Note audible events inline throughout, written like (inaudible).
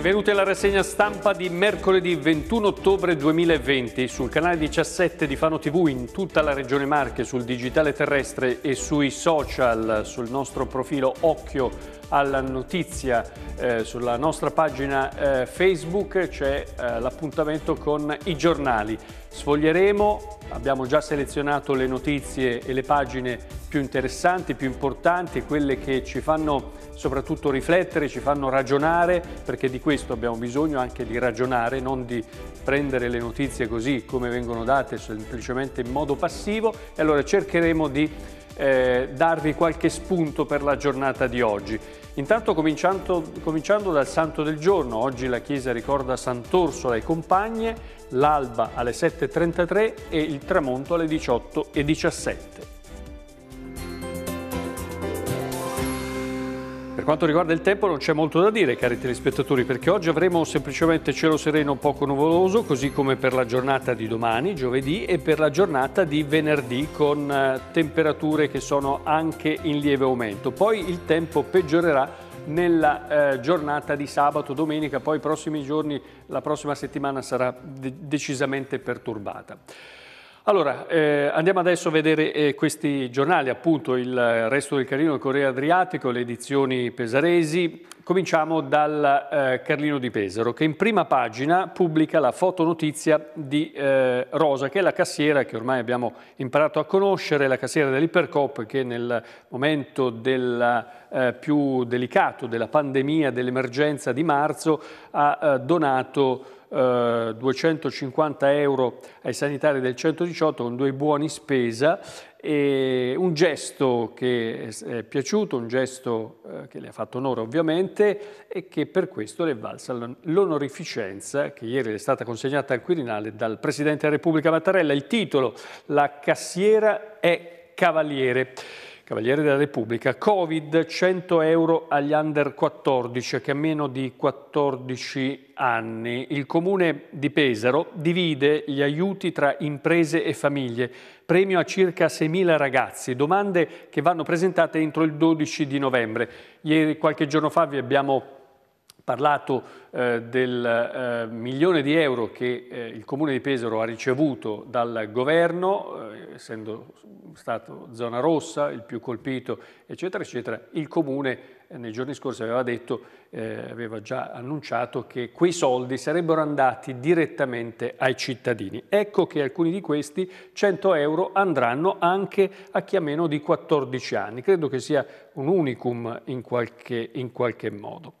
Benvenuti alla rassegna stampa di mercoledì 21 ottobre 2020 sul canale 17 di Fano TV in tutta la regione Marche, sul digitale terrestre e sui social, sul nostro profilo Occhio alla notizia eh, sulla nostra pagina eh, Facebook c'è eh, l'appuntamento con i giornali. Sfoglieremo, abbiamo già selezionato le notizie e le pagine più interessanti, più importanti, quelle che ci fanno soprattutto riflettere, ci fanno ragionare, perché di questo abbiamo bisogno anche di ragionare, non di prendere le notizie così come vengono date, semplicemente in modo passivo, e allora cercheremo di eh, darvi qualche spunto per la giornata di oggi. Intanto cominciando, cominciando, dal santo del giorno, oggi la chiesa ricorda Sant'Orso e compagne, l'alba alle 7.33 e il tramonto alle 18.17. Per quanto riguarda il tempo non c'è molto da dire cari telespettatori perché oggi avremo semplicemente cielo sereno poco nuvoloso così come per la giornata di domani, giovedì e per la giornata di venerdì con eh, temperature che sono anche in lieve aumento. Poi il tempo peggiorerà nella eh, giornata di sabato, domenica, poi i prossimi giorni, la prossima settimana sarà de decisamente perturbata. Allora, eh, andiamo adesso a vedere eh, questi giornali, appunto il resto del Carlino del Corriere Adriatico, le edizioni pesaresi. Cominciamo dal eh, Carlino di Pesaro, che in prima pagina pubblica la fotonotizia di eh, Rosa, che è la cassiera che ormai abbiamo imparato a conoscere, la cassiera dell'Ipercop, che nel momento della... Eh, più delicato della pandemia, dell'emergenza di marzo, ha eh, donato eh, 250 euro ai sanitari del 118 con due buoni spesa e un gesto che è piaciuto, un gesto eh, che le ha fatto onore ovviamente e che per questo le è valsa l'onorificenza che ieri le è stata consegnata al Quirinale dal Presidente della Repubblica Mattarella. Il titolo La cassiera è cavaliere. Cavaliere della Repubblica, Covid 100 euro agli under 14 che ha meno di 14 anni. Il comune di Pesaro divide gli aiuti tra imprese e famiglie, premio a circa 6.000 ragazzi, domande che vanno presentate entro il 12 di novembre. Ieri qualche giorno fa vi abbiamo parlato eh, del eh, milione di euro che eh, il Comune di Pesaro ha ricevuto dal governo, eh, essendo stato zona rossa, il più colpito, eccetera, eccetera. Il Comune eh, nei giorni scorsi aveva detto, eh, aveva già annunciato che quei soldi sarebbero andati direttamente ai cittadini. Ecco che alcuni di questi 100 euro andranno anche a chi ha meno di 14 anni. Credo che sia un unicum in qualche, in qualche modo.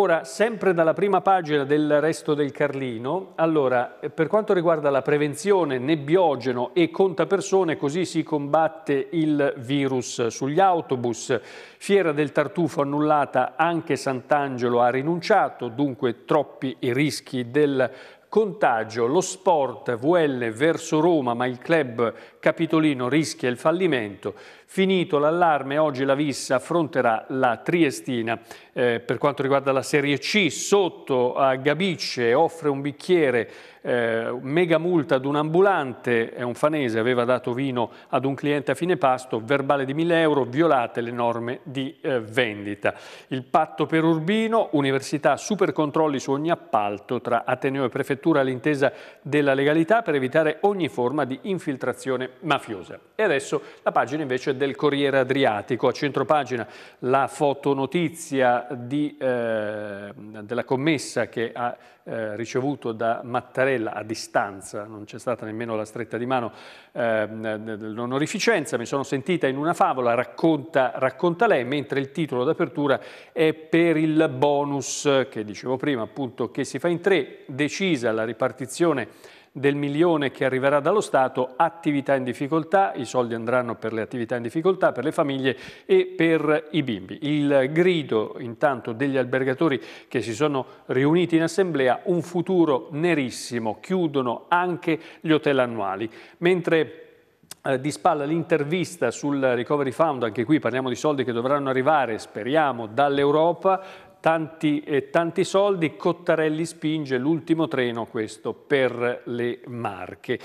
Ora, sempre dalla prima pagina del resto del Carlino, allora, per quanto riguarda la prevenzione, nebbiogeno e contapersone, così si combatte il virus sugli autobus. Fiera del tartufo annullata, anche Sant'Angelo ha rinunciato, dunque troppi i rischi del Contagio, lo sport VL verso Roma, ma il club capitolino rischia il fallimento. Finito l'allarme, oggi la Vissa affronterà la Triestina. Eh, per quanto riguarda la Serie C, sotto a Gabicce offre un bicchiere eh, mega multa ad un ambulante, è un fanese, aveva dato vino ad un cliente a fine pasto, verbale di 1000 euro, violate le norme di eh, vendita. Il patto per Urbino, università super controlli su ogni appalto tra Ateneo e Prefettura all'intesa della legalità per evitare ogni forma di infiltrazione mafiosa. E adesso la pagina invece del Corriere Adriatico, a centro pagina la fotonotizia di, eh, della commessa che ha eh, ricevuto da Mattarella a distanza, non c'è stata nemmeno la stretta di mano, eh, l'onorificenza, mi sono sentita in una favola, racconta, racconta lei, mentre il titolo d'apertura è per il bonus che dicevo prima appunto che si fa in tre, decisa la ripartizione del milione che arriverà dallo Stato, attività in difficoltà, i soldi andranno per le attività in difficoltà, per le famiglie e per i bimbi. Il grido intanto degli albergatori che si sono riuniti in assemblea, un futuro nerissimo, chiudono anche gli hotel annuali. Mentre eh, di spalla l'intervista sul Recovery Fund, anche qui parliamo di soldi che dovranno arrivare, speriamo, dall'Europa, tanti, eh, tanti soldi, Cottarelli spinge l'ultimo treno questo per le Marche.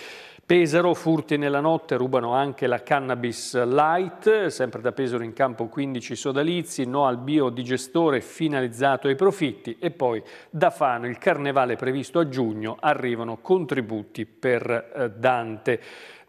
Pesaro, furti nella notte, rubano anche la cannabis light, sempre da Pesaro in campo 15 sodalizi, no al biodigestore finalizzato ai profitti e poi da Fano il carnevale previsto a giugno arrivano contributi per eh, Dante.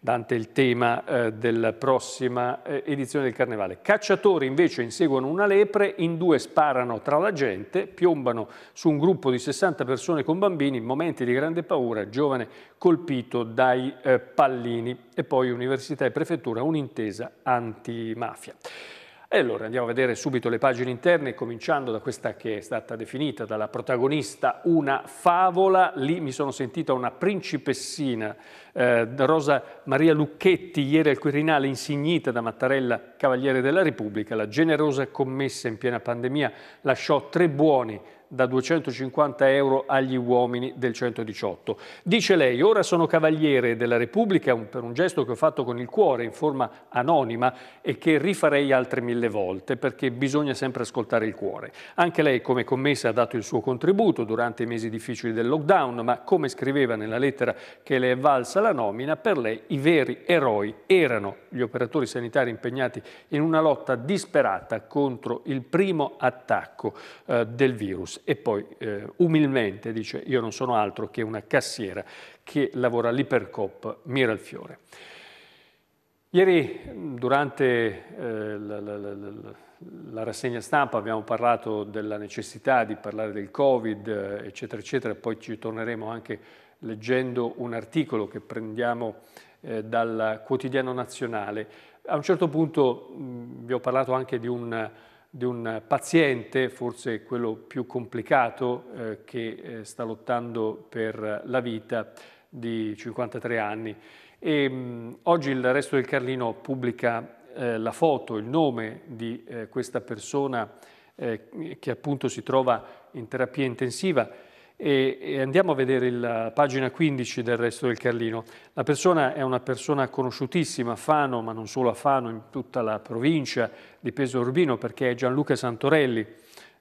Dante il tema eh, della prossima eh, edizione del Carnevale. Cacciatori invece inseguono una lepre, in due sparano tra la gente, piombano su un gruppo di 60 persone con bambini, momenti di grande paura, giovane colpito dai eh, pallini e poi università e prefettura un'intesa antimafia. E allora andiamo a vedere subito le pagine interne, cominciando da questa che è stata definita dalla protagonista una favola. Lì mi sono sentita una principessina, eh, Rosa Maria Lucchetti, ieri al Quirinale, insignita da Mattarella Cavaliere della Repubblica. La generosa commessa in piena pandemia lasciò tre buoni da 250 euro agli uomini del 118. Dice lei, ora sono cavaliere della Repubblica per un gesto che ho fatto con il cuore in forma anonima e che rifarei altre mille volte perché bisogna sempre ascoltare il cuore. Anche lei come commessa ha dato il suo contributo durante i mesi difficili del lockdown, ma come scriveva nella lettera che le è valsa la nomina, per lei i veri eroi erano gli operatori sanitari impegnati in una lotta disperata contro il primo attacco eh, del virus e poi eh, umilmente dice io non sono altro che una cassiera che lavora all'Ipercop Miralfiore. Ieri durante eh, la, la, la, la, rassegna stampa abbiamo parlato della necessità di parlare del Covid, eccetera, eccetera, e poi ci torneremo anche leggendo un articolo che prendiamo eh, dal quotidiano nazionale. A un certo punto mh, vi ho parlato anche di un di un paziente, forse quello più complicato, eh, che eh, sta lottando per la vita, di 53 anni. E, mh, mm, oggi il Resto del Carlino pubblica eh, la foto, il nome di eh, questa persona eh, che appunto si trova in terapia intensiva e, e andiamo a vedere la pagina 15 del resto del Carlino. La persona è una persona conosciutissima a Fano, ma non solo a Fano, in tutta la provincia di Peso Urbino, perché è Gianluca Santorelli,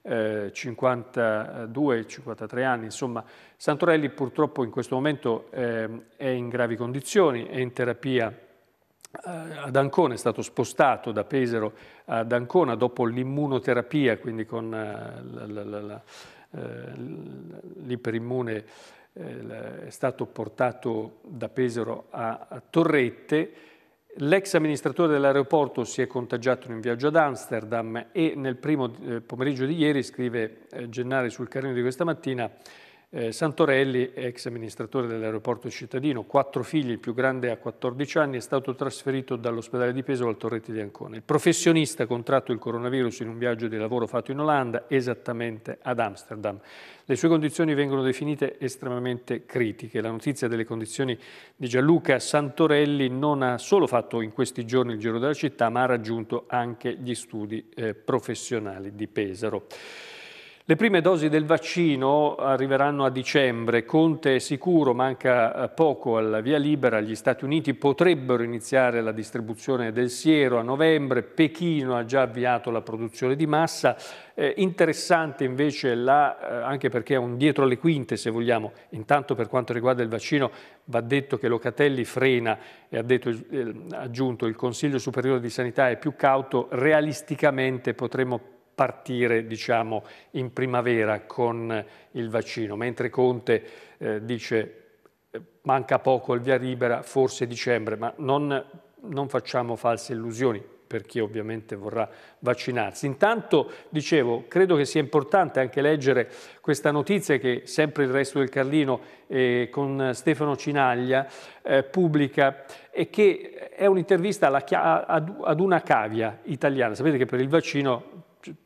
52-53 eh, anni, insomma Santorelli purtroppo in questo momento eh, è in gravi condizioni, è in terapia eh, ad Ancona, è stato spostato da Pesaro ad Ancona dopo l'immunoterapia, quindi con la, la, la, eh, l'iperimmune eh, è stato portato da Pesaro a Torrette, L'ex amministratore dell'aeroporto si è contagiato in viaggio ad Amsterdam e nel primo eh, pomeriggio di ieri, scrive Gennari sul Carino di questa mattina, eh, Santorelli, ex amministratore dell'aeroporto cittadino, quattro figli, il più grande ha 14 anni, è stato trasferito dall'ospedale di Pesaro al Torretti di Ancona. Il professionista ha contratto il coronavirus in un viaggio di lavoro fatto in Olanda, esattamente ad Amsterdam. Le sue condizioni vengono definite estremamente critiche. La notizia delle condizioni di Gianluca Santorelli non ha solo fatto in questi giorni il giro della città, ma ha raggiunto anche gli studi eh, professionali di Pesaro. Le prime dosi del vaccino arriveranno a dicembre, Conte è sicuro, manca eh, poco alla via libera, gli Stati Uniti potrebbero iniziare la distribuzione del siero a novembre, Pechino ha già avviato la produzione di massa, eh, interessante invece là, eh, anche perché è un dietro alle quinte se vogliamo, intanto per quanto riguarda il vaccino va detto che Locatelli frena e ha detto, eh, aggiunto il Consiglio Superiore di Sanità è più cauto, realisticamente potremmo partire diciamo, in primavera con il vaccino, mentre Conte eh, dice eh, manca poco al via libera, forse dicembre, ma non, non facciamo false illusioni per chi ovviamente vorrà vaccinarsi. Intanto, dicevo, credo che sia importante anche leggere questa notizia che sempre il resto del Carlino eh, con Stefano Cinaglia eh, pubblica e che è un'intervista ad una cavia italiana. Sapete che per il vaccino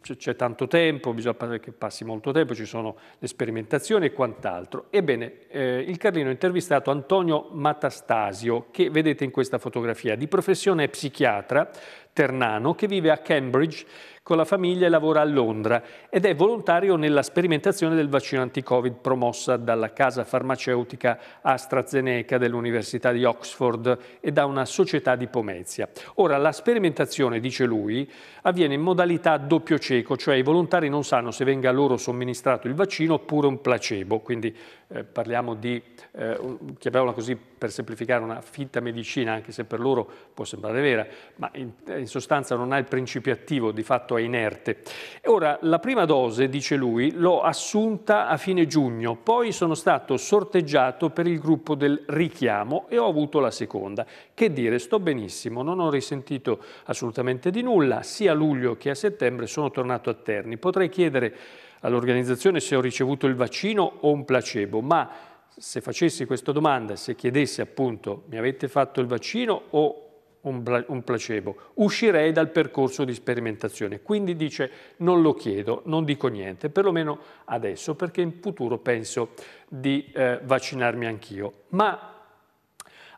c'è tanto tempo, bisogna che passi molto tempo, ci sono le sperimentazioni e quant'altro. Ebbene, eh, il Carlino ha intervistato Antonio Matastasio, che vedete in questa fotografia, di professione psichiatra ternano, che vive a Cambridge con la famiglia e lavora a Londra ed è volontario nella sperimentazione del vaccino anti-Covid promossa dalla casa farmaceutica AstraZeneca dell'Università di Oxford e da una società di Pomezia. Ora, la sperimentazione, dice lui, avviene in modalità doppio cieco, cioè i volontari non sanno se venga loro somministrato il vaccino oppure un placebo, quindi eh, parliamo di, eh, chiamiamola così per semplificare, una finta medicina, anche se per loro può sembrare vera, ma in, in sostanza non ha il principio attivo, di fatto è inerte. Ora, la prima dose, dice lui, l'ho assunta a fine giugno, poi sono stato sorteggiato per il gruppo del richiamo e ho avuto la seconda. Che dire, sto benissimo, non ho risentito assolutamente di nulla, sia a luglio che a settembre sono tornato a Terni. Potrei chiedere all'organizzazione se ho ricevuto il vaccino o un placebo, ma se facessi questa domanda, se chiedessi appunto mi avete fatto il vaccino o un, placebo, uscirei dal percorso di sperimentazione. Quindi dice non lo chiedo, non dico niente, perlomeno adesso, perché in futuro penso di eh, vaccinarmi anch'io. Ma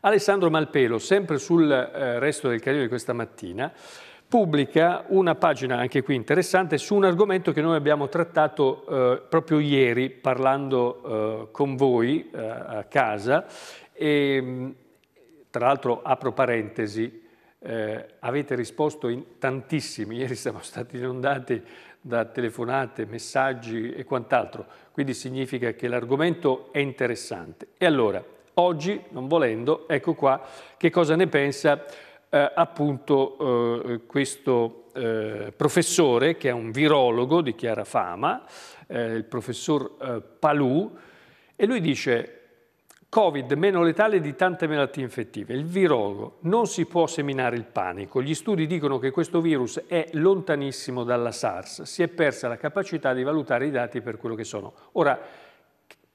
Alessandro Malpelo, sempre sul eh, resto del carino di questa mattina, pubblica una pagina anche qui interessante su un argomento che noi abbiamo trattato eh, proprio ieri parlando eh, con voi eh, a casa e, ehm, tra l'altro, apro parentesi, eh, avete risposto in tantissimi, (laughs) ieri siamo stati inondati da telefonate, messaggi e quant'altro, quindi significa che l'argomento è interessante. E allora, oggi, non volendo, ecco qua, che cosa ne pensa eh, appunto eh, questo eh, professore, che è un virologo di chiara fama, eh, il professor eh, Palù, e lui dice Covid meno letale di tante malattie infettive. Il virologo non si può seminare il panico. Gli studi dicono che questo virus è lontanissimo dalla SARS. Si è persa la capacità di valutare i dati per quello che sono. Ora,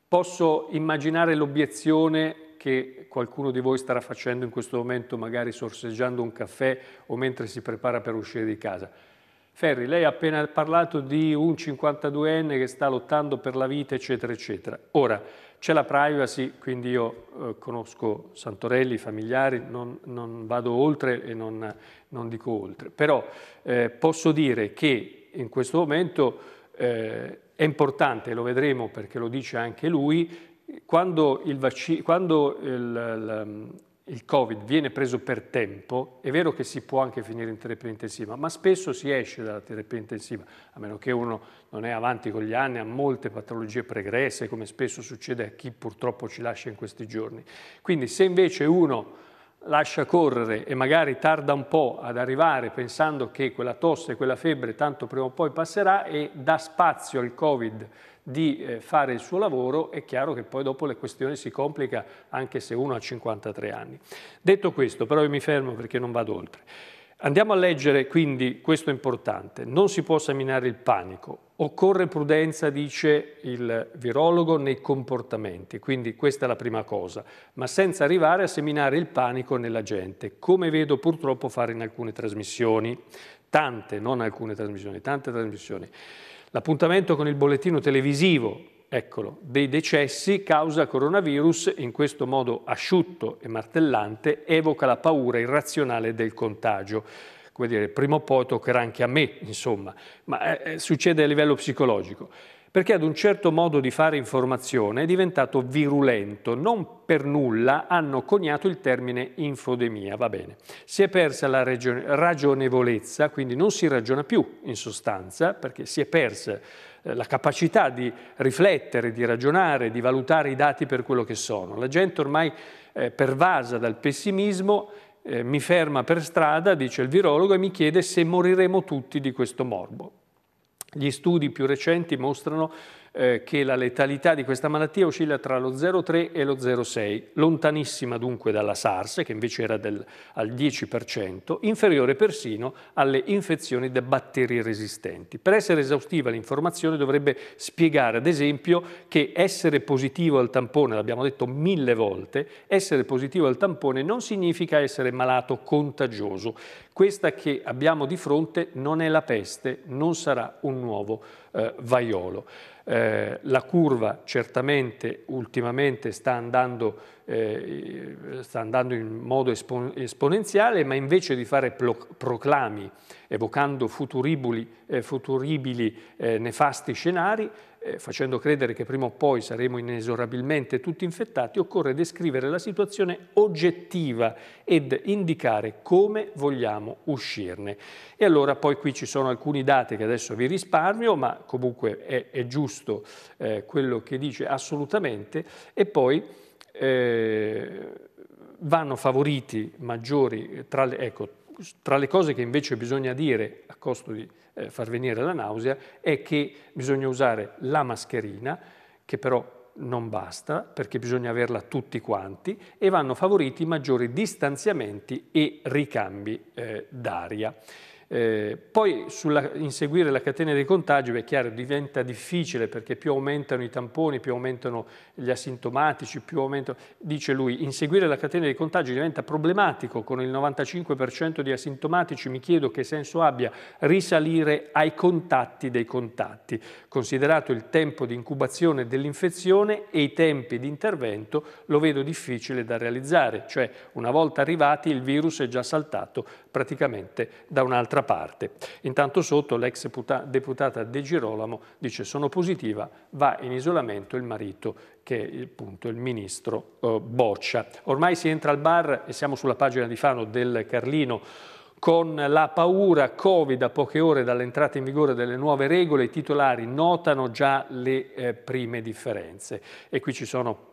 posso immaginare l'obiezione che qualcuno di voi starà facendo in questo momento, magari sorseggiando un caffè o mentre si prepara per uscire di casa. Ferri, lei ha appena parlato di un 52enne che sta lottando per la vita, eccetera, eccetera. Ora, c'è la privacy, quindi io eh, conosco Santorelli, i familiari, non, non, vado oltre e non, non dico oltre. Però eh, posso dire che in questo momento eh, è importante, lo vedremo perché lo dice anche lui, quando, il, quando il, il Covid viene preso per tempo, è vero che si può anche finire in terapia intensiva, ma spesso si esce dalla terapia intensiva, a meno che uno non è avanti con gli anni, ha molte patologie pregresse, come spesso succede a chi purtroppo ci lascia in questi giorni. Quindi se invece uno lascia correre e magari tarda un po' ad arrivare pensando che quella tosse, quella febbre tanto prima o poi passerà e dà spazio al Covid di eh, fare il suo lavoro, è chiaro che poi dopo le questioni si complica anche se uno ha 53 anni. Detto questo, però io mi fermo perché non vado oltre. Andiamo a leggere quindi, questo importante, non si può seminare il panico, occorre prudenza, dice il virologo, nei comportamenti, quindi questa è la prima cosa, ma senza arrivare a seminare il panico nella gente, come vedo purtroppo fare in alcune trasmissioni, tante, non alcune trasmissioni, tante trasmissioni. L'appuntamento con il bollettino televisivo eccolo, dei decessi causa coronavirus in questo modo asciutto e martellante evoca la paura irrazionale del contagio. Come dire, prima o poi toccherà anche a me, insomma, ma eh, eh succede a livello psicologico perché ad un certo modo di fare informazione è diventato virulento. Non per nulla hanno coniato il termine infodemia, va bene. Si è persa la ragionevolezza, quindi non si ragiona più in sostanza, perché si è persa eh, la capacità di riflettere, di ragionare, di valutare i dati per quello che sono. La gente ormai eh, pervasa dal pessimismo eh, mi ferma per strada, dice il virologo, e mi chiede se moriremo tutti di questo morbo. Gli studi più recenti mostrano eh, che la letalità di questa malattia oscilla tra lo 0,3 e lo 0,6, lontanissima dunque dalla SARS, che invece era del, al 10%, inferiore persino alle infezioni da batteri resistenti. Per essere esaustiva l'informazione dovrebbe spiegare, ad esempio, che essere positivo al tampone, l'abbiamo detto mille volte, essere positivo al tampone non significa essere malato contagioso. Questa che abbiamo di fronte non è la peste, non sarà un nuovo eh, vaiolo. Eh, la curva certamente ultimamente sta andando eh, sta andando in modo esponenziale, ma invece di fare proclami evocando futuribili, eh, futuribili eh, nefasti scenari, eh, facendo credere che prima o poi saremo inesorabilmente tutti infettati, occorre descrivere la situazione oggettiva ed indicare come vogliamo uscirne. E allora poi qui ci sono alcuni dati che adesso vi risparmio, ma comunque è, è giusto eh, quello che dice assolutamente, e poi eh, vanno favoriti maggiori, tra le, ecco, tra le, cose che invece bisogna dire a costo di eh, far venire la nausea è che bisogna usare la mascherina, che però non basta perché bisogna averla tutti quanti e vanno favoriti maggiori distanziamenti e ricambi eh, d'aria. Eh, poi sulla, inseguire la catena dei contagi, beh, è chiaro, diventa difficile perché più aumentano i tamponi, più aumentano gli asintomatici, più aumentano... Dice lui, inseguire la catena dei contagi diventa problematico con il 95% di asintomatici, mi chiedo che senso abbia risalire ai contatti dei contatti, considerato il tempo di incubazione dell'infezione e i tempi di intervento lo vedo difficile da realizzare, cioè una volta arrivati il virus è già saltato praticamente da un'altra dall'altra parte. Intanto sotto l'ex deputata De Girolamo dice sono positiva, va in isolamento il marito che è appunto il ministro eh, Boccia. Ormai si entra al bar e siamo sulla pagina di Fano del Carlino con la paura Covid a poche ore dall'entrata in vigore delle nuove regole, i titolari notano già le eh, prime differenze. E qui ci sono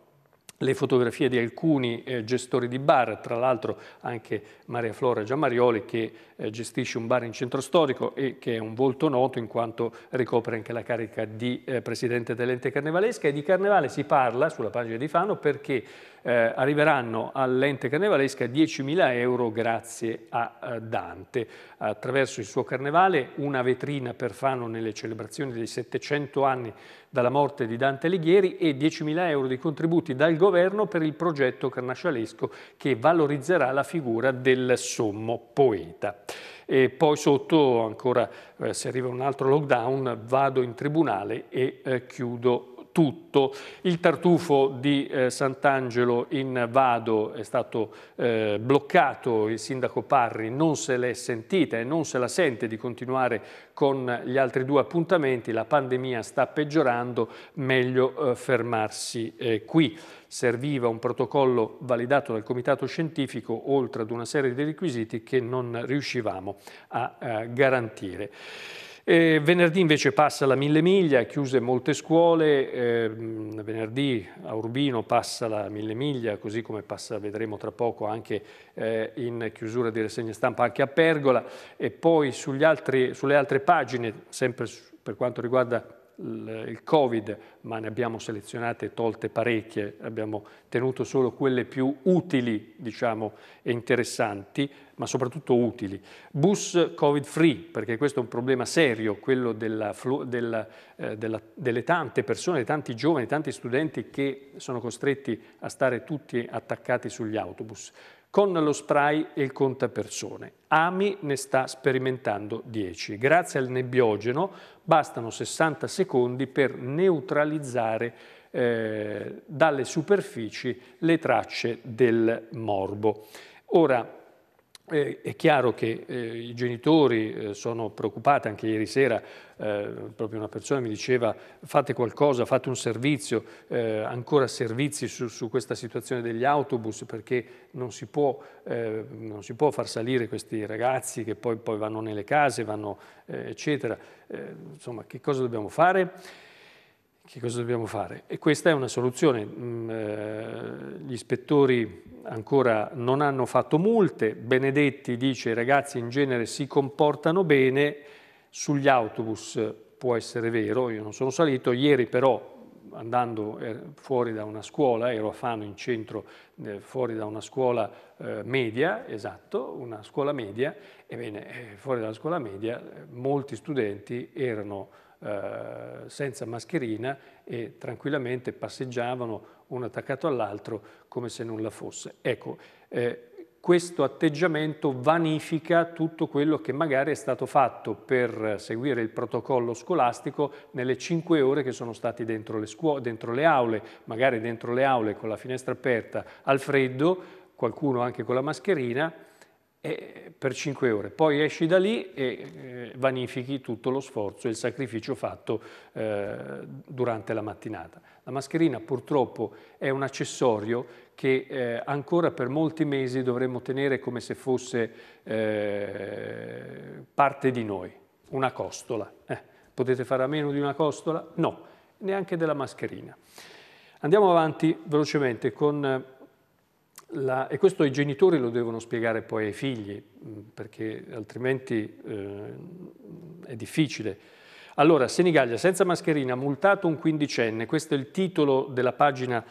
le fotografie di alcuni eh, gestori di bar, tra l'altro anche Maria Flora Giammarioli che eh, gestisce un bar in centro storico e che è un volto noto in quanto ricopre anche la carica di eh, presidente dell'ente carnevalesca e di carnevale si parla sulla pagina di Fano perché eh, arriveranno all'ente carnevalesca 10.000 euro grazie a, a eh, Dante. Attraverso il suo carnevale una vetrina per Fano nelle celebrazioni dei 700 anni dalla morte di Dante Alighieri e 10.000 euro di contributi dal governo per il progetto carnascialesco che valorizzerà la figura del sommo poeta. E poi sotto ancora eh, se arriva un altro lockdown vado in tribunale e eh, chiudo tutto. Il tartufo di eh, Sant'Angelo in Vado è stato eh, bloccato, il sindaco Parri non se l'è sentita e non se la sente di continuare con gli altri due appuntamenti, la pandemia sta peggiorando, meglio eh, fermarsi eh, qui serviva un protocollo validato dal comitato scientifico oltre ad una serie di requisiti che non riuscivamo a eh, garantire. E venerdì invece passa la Mille Miglia, chiuse molte scuole, eh, venerdì a Urbino passa la Mille Miglia, così come passa, vedremo tra poco, anche eh, in chiusura di rassegna stampa anche a Pergola e poi altri, sulle altre pagine, sempre per quanto riguarda il Covid, ma ne abbiamo selezionate e tolte parecchie, abbiamo tenuto solo quelle più utili, diciamo, e interessanti, ma soprattutto utili. Bus Covid free, perché questo è un problema serio, quello della, della, eh, della, delle tante persone, tanti giovani, tanti studenti che sono costretti a stare tutti attaccati sugli autobus con lo spray e il contapersone. Ami ne sta sperimentando 10. Grazie al nebbiogeno bastano 60 secondi per neutralizzare eh, dalle superfici le tracce del morbo. Ora, eh, è chiaro che eh, i genitori eh, sono preoccupati, anche ieri sera eh, proprio una persona mi diceva fate qualcosa, fate un servizio, eh, ancora servizi su, su, questa situazione degli autobus perché non si può, eh, non si può far salire questi ragazzi che poi, poi vanno nelle case, vanno eccetera. insomma, che cosa dobbiamo fare? che cosa dobbiamo fare? E questa è una soluzione. Mm, eh, gli ispettori ancora non hanno fatto multe. Benedetti dice che i ragazzi in genere si comportano bene, sugli autobus può essere vero, io non sono salito. Ieri però andando eh, fuori da una scuola, ero a Fano in centro, eh, fuori da una scuola media, esatto, una scuola media, ebbene fuori dalla scuola media molti studenti erano eh, senza mascherina e tranquillamente passeggiavano uno attaccato all'altro come se nulla fosse. Ecco, eh, questo atteggiamento vanifica tutto quello che magari è stato fatto per seguire il protocollo scolastico nelle cinque ore che sono stati dentro le, dentro le aule, magari dentro le aule con la finestra aperta al freddo, qualcuno anche con la mascherina, per 5 ore, poi esci da lì e eh, vanifichi tutto lo sforzo e il sacrificio fatto eh, durante la mattinata. La mascherina purtroppo è un accessorio che eh, ancora per molti mesi dovremmo tenere come se fosse parte di noi, una costola. Eh, potete fare a meno di una costola? No, neanche della mascherina. Andiamo avanti velocemente con la, e questo i genitori lo devono spiegare poi ai figli, mm, perché altrimenti eh, è difficile. Allora, Senigallia senza mascherina, multato un quindicenne, questo è il titolo della pagina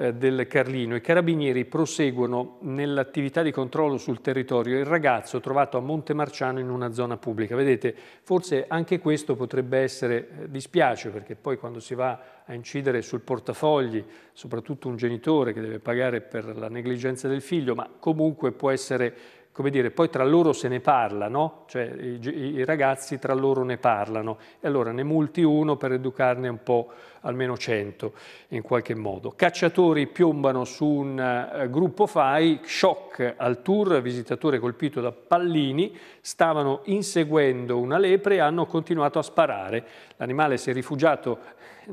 eh, del Carlino. I carabinieri proseguono nell'attività di controllo sul territorio. Il ragazzo trovato a Montemarciano in una zona pubblica. Vedete, forse anche questo potrebbe essere eh, dispiace, perché poi quando si va a incidere sul portafogli, soprattutto un genitore che deve pagare per la negligenza del figlio, ma comunque può essere come dire, poi tra loro se ne parla, no? Cioè i, i ragazzi tra loro ne parlano e allora ne multi uno per educarne un po' almeno 100 in qualche modo. Cacciatori piombano su un eh, gruppo FAI, shock al tour, visitatore colpito da pallini, stavano inseguendo una lepre e hanno continuato a sparare. L'animale si è rifugiato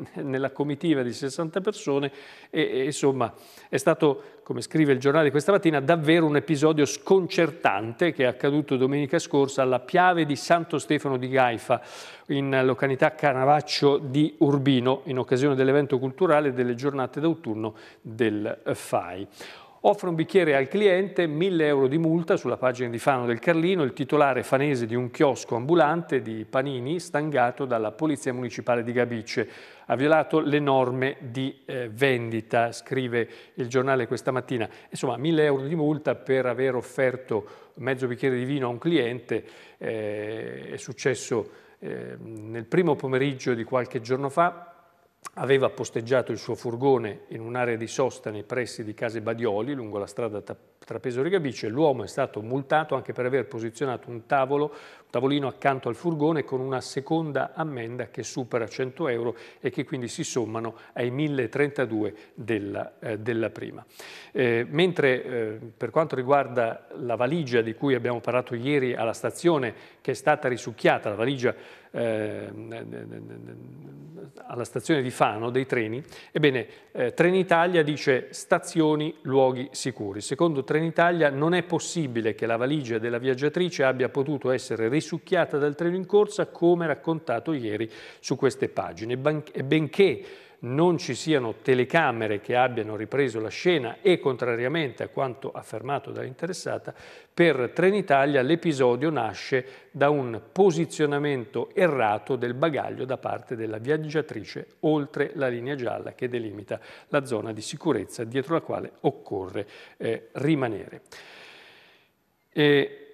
(laughs) nella comitiva di 60 persone e, e insomma è stato, come scrive il giornale di questa mattina, davvero un episodio sconcertante che è accaduto domenica scorsa alla Piave di Santo Stefano di Gaifa in località Canavaccio di Urbino in occasione dell'evento culturale delle giornate d'autunno del FAI offre un bicchiere al cliente, 1000 euro di multa sulla pagina di Fano del Carlino, il titolare fanese di un chiosco ambulante di panini stangato dalla Polizia Municipale di Gabice. Ha violato le norme di eh, vendita, scrive il giornale questa mattina. Insomma, 1000 euro di multa per aver offerto mezzo bicchiere di vino a un cliente eh, è successo eh, nel primo pomeriggio di qualche giorno fa aveva posteggiato il suo furgone in un'area di sosta nei pressi di Case Badioli, lungo la strada tra rigabice e l'uomo è stato multato anche per aver posizionato un tavolo tavolino accanto al furgone con una seconda ammenda che supera 100 euro e che quindi si sommano ai 1032 della, eh, della prima. Eh, mentre eh, per quanto riguarda la valigia di cui abbiamo parlato ieri alla stazione che è stata risucchiata, la valigia eh, alla stazione di Fano dei treni, ebbene eh, Trenitalia dice stazioni, luoghi sicuri. Secondo Trenitalia non è possibile che la valigia della viaggiatrice abbia potuto essere risucchiata risucchiata dal treno in corsa come raccontato ieri su queste pagine. E benché non ci siano telecamere che abbiano ripreso la scena e contrariamente a quanto affermato dall'interessata, per Trenitalia l'episodio nasce da un posizionamento errato del bagaglio da parte della viaggiatrice oltre la linea gialla che delimita la zona di sicurezza dietro la quale occorre eh, rimanere. E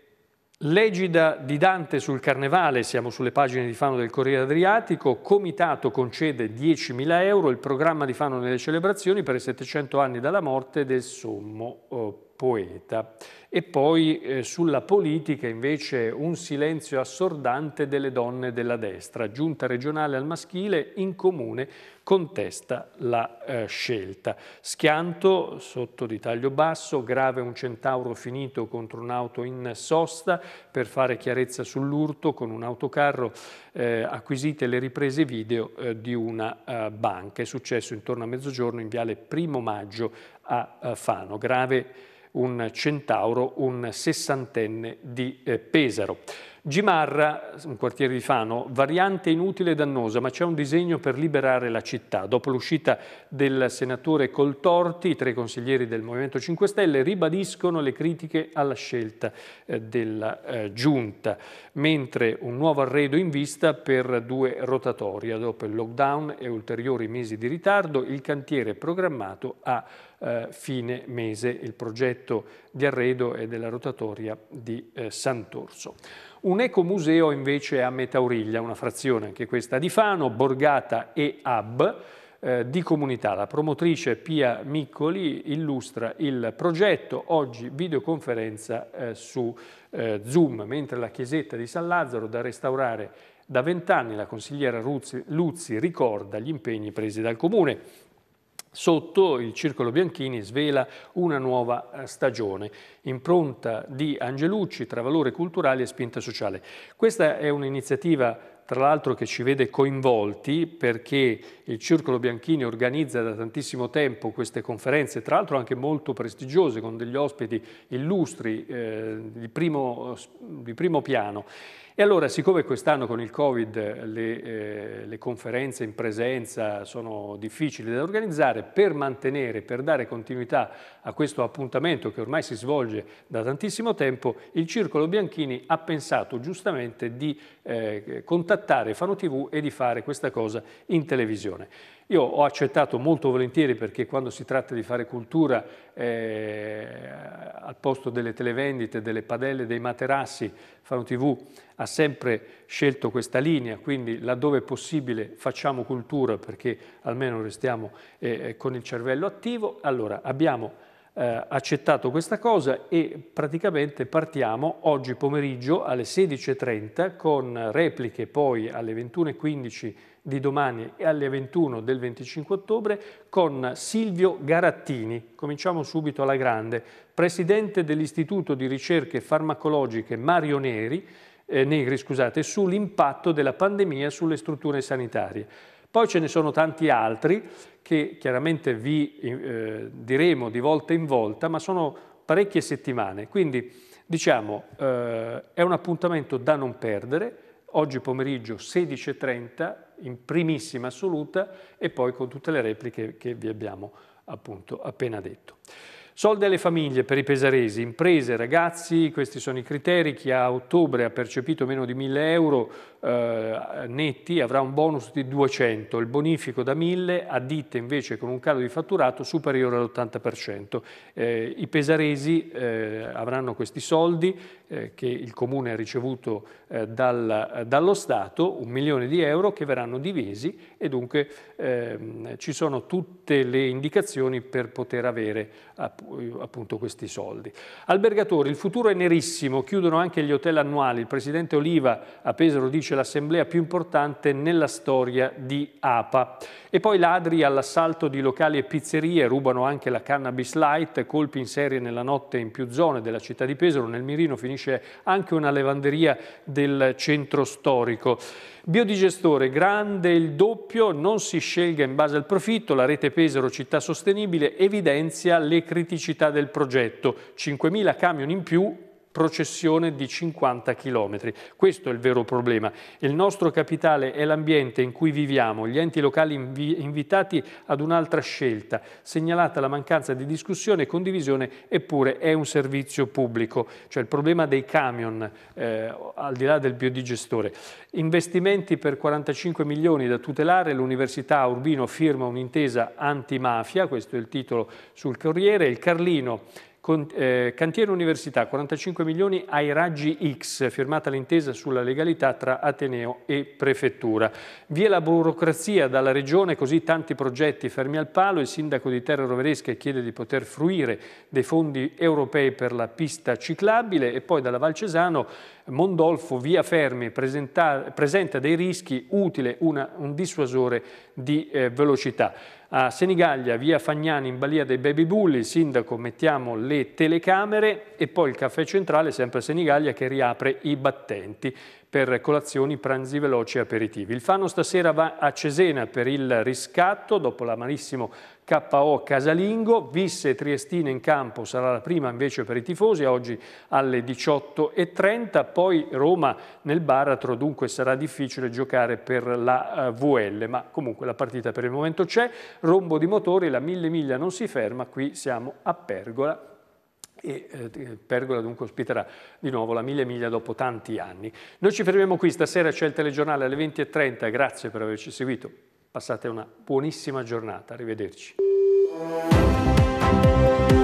L'egida di Dante sul Carnevale, siamo sulle pagine di Fano del Corriere Adriatico, Comitato concede 10.000 euro, il programma di Fano nelle celebrazioni per i 700 anni dalla morte del sommo oh, poeta. E poi eh, sulla politica invece un silenzio assordante delle donne della destra. Giunta regionale al maschile in comune contesta la eh, scelta. Schianto, sotto di taglio basso, grave un centauro finito contro un'auto in sosta per fare chiarezza sull'urto con un autocarro eh, acquisite le riprese video eh, di una eh, banca. È successo intorno a mezzogiorno in viale primo maggio a eh, Fano. Grave un centauro, un sessantenne di eh, Pesaro. Gimarra, un quartiere di Fano, variante inutile e dannosa, ma c'è un disegno per liberare la città. Dopo l'uscita del senatore Coltorti, i tre consiglieri del Movimento 5 Stelle ribadiscono le critiche alla scelta eh, della eh, giunta, mentre un nuovo arredo in vista per due rotatorie. Dopo il lockdown e ulteriori mesi di ritardo, il cantiere programmato a eh, fine mese il progetto di arredo e della rotatoria di eh, Sant'Orso. Un ecomuseo invece a Metauriglia, una frazione anche questa di Fano, Borgata e Hub, eh, di comunità. La promotrice Pia Miccoli illustra il progetto, oggi videoconferenza eh, su eh, Zoom, mentre la chiesetta di San Lazzaro da restaurare da vent'anni, la consigliera Ruzzi, Luzzi ricorda gli impegni presi dal Comune. Sotto il Circolo Bianchini svela una nuova eh, stagione, impronta di Angelucci tra valore culturale e spinta sociale. Questa è un'iniziativa tra l'altro che ci vede coinvolti perché il Circolo Bianchini organizza da tantissimo tempo queste conferenze, tra l'altro anche molto prestigiose, con degli ospiti illustri eh, di, primo, di primo piano. E allora, siccome quest'anno con il Covid le, eh, le, conferenze in presenza sono difficili da organizzare, per mantenere, per dare continuità a questo appuntamento che ormai si svolge da tantissimo tempo, il Circolo Bianchini ha pensato giustamente di eh, contattare Fano TV e di fare questa cosa in televisione. Io ho accettato molto volentieri perché quando si tratta di fare cultura eh, al posto delle televendite, delle padelle, dei materassi, Fano TV ha sempre scelto questa linea, quindi laddove è possibile facciamo cultura perché almeno restiamo eh, eh con il cervello attivo. Allora abbiamo eh, accettato questa cosa e praticamente partiamo oggi pomeriggio alle 16.30 con repliche poi alle 21.15 di domani e alle 21 del 25 ottobre con Silvio Garattini, cominciamo subito alla grande, presidente dell'Istituto di Ricerche Farmacologiche Mario Neri, eh, Negri sull'impatto della pandemia sulle strutture sanitarie. Poi ce ne sono tanti altri che chiaramente vi eh, diremo di volta in volta, ma sono parecchie settimane. Quindi diciamo eh, è un appuntamento da non perdere, oggi pomeriggio 16.30 in primissima assoluta e poi con tutte le repliche che vi abbiamo appunto appena detto. Soldi alle famiglie per i pesaresi, imprese, ragazzi, questi sono i criteri, chi a ottobre ha percepito meno di 1000 euro eh, netti avrà un bonus di 200, il bonifico da 1000 a ditte invece con un calo di fatturato superiore all'80%. Eh, I pesaresi eh, avranno questi soldi eh, che il Comune ha ricevuto eh, dal, eh, dallo Stato, un milione di euro, che verranno divisi e dunque ehm, ci sono tutte le indicazioni per poter avere appunto questi soldi. Albergatori, il futuro è nerissimo, chiudono anche gli hotel annuali, il Presidente Oliva a Pesaro dice costituisce l'assemblea più importante nella storia di APA. E poi ladri all'assalto di locali e pizzerie, rubano anche la cannabis light, colpi in serie nella notte in più zone della città di Pesaro, nel Mirino finisce anche una levanderia del centro storico. Biodigestore, grande il doppio, non si scelga in base al profitto, la rete Pesaro Città Sostenibile evidenzia le criticità del progetto, 5.000 camion in più processione di 50 km. Questo è il vero problema. Il nostro capitale è l'ambiente in cui viviamo, gli enti locali invi invitati ad un'altra scelta, segnalata la mancanza di discussione e condivisione, eppure è un servizio pubblico, cioè il problema dei camion, eh, al di là del biodigestore. Investimenti per 45 milioni da tutelare, l'Università Urbino firma un'intesa antimafia, questo è il titolo sul Corriere, il Carlino con, eh, cantiere Università, 45 milioni ai raggi X, firmata l'intesa sulla legalità tra Ateneo e Prefettura. Via la burocrazia dalla Regione, così tanti progetti fermi al palo. Il sindaco di Terra Roveresca chiede di poter fruire dei fondi europei per la pista ciclabile e poi dalla Valcesano Mondolfo via Fermi presenta, presenta dei rischi, utile una, un dissuasore di eh, velocità. A Senigallia, via Fagnani, in balia dei baby bulli, il sindaco mettiamo le telecamere e poi il caffè centrale, sempre a Senigallia, che riapre i battenti per colazioni, pranzi veloci e aperitivi. Il Fano stasera va a Cesena per il riscatto dopo l'amarissimo KO Casalingo, Visse Triestina in campo sarà la prima invece per i tifosi, oggi alle 18.30, poi Roma nel baratro, dunque sarà difficile giocare per la eh, VL, ma comunque la partita per il momento c'è, rombo di motori, la mille miglia non si ferma, qui siamo a Pergola e eh, eh, Pergola dunque ospiterà di nuovo la Mille Miglia dopo tanti anni. Noi ci fermiamo qui, stasera c'è il telegiornale alle 20.30, grazie per averci seguito, passate una buonissima giornata, arrivederci.